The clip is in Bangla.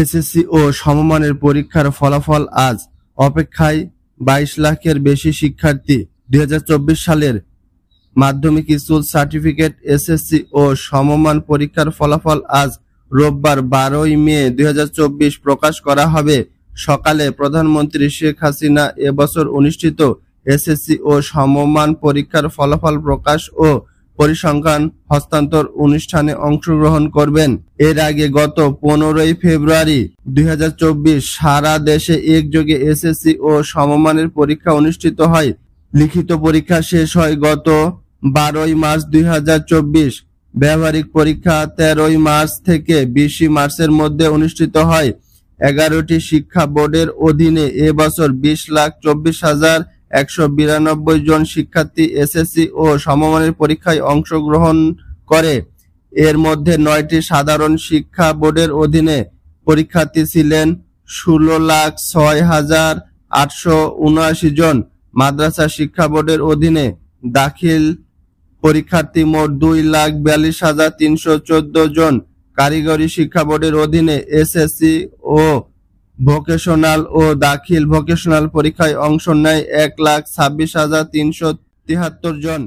এসএসসি ও সমমানের পরীক্ষার ফলাফল আজ অপেক্ষায় বাইশ লাখের বেশি শিক্ষার্থী দুই সালের মাধ্যমিক স্কুল সার্টিফিকেট এসএসসি ও সমমান পরীক্ষার ফলাফল আজ রোববার বারোই মে দুই প্রকাশ করা হবে সকালে প্রধানমন্ত্রী শেখ হাসিনা এবছর অনুষ্ঠিত এসএসসি ও সমমান পরীক্ষার ফলাফল প্রকাশ ও পরিসংখ্যান হস্তান্তর অনুষ্ঠানে অংশগ্রহণ করবেন এর আগে গত পনেরোই ফেব্রুয়ারি দুই সারা দেশে একযোগে এসএসসি ও সমমানের পরীক্ষা অনুষ্ঠিত হয় লিখিত পরীক্ষা শেষ হয় গত বারোই মার্চ দুই ব্যবহারিক পরীক্ষা তেরোই মার্চ থেকে বিশ মার্চের মধ্যে অনুষ্ঠিত হয় এগারোটি শিক্ষা বোর্ডের অধীনে এবছর বিশ লাখ চব্বিশ হাজার একশো বিরানব্বই জন শিক্ষার্থী এসএসসি ও সমমানের পরীক্ষায় অংশগ্রহণ করে এর মধ্যে নয়টি সাধারণ শিক্ষা বোর্ডের অধীনে পরীক্ষার্থী ছিলেন ষোলো লাখ ছয় হাজার আটশো জন মাদ্রাসা শিক্ষা বোর্ডের অধীনে দাখিল পরীক্ষার্থী মোট দুই লাখ বিয়াল্লিশ হাজার তিনশো জন কারিগরি শিক্ষা বোর্ডের অধীনে এসএসসি ও ভোকেশনাল ও দাখিল ভোকেশনাল পরীক্ষায় অংশ নেয় এক লাখ ছাব্বিশ হাজার তিনশো তিহাত্তর জন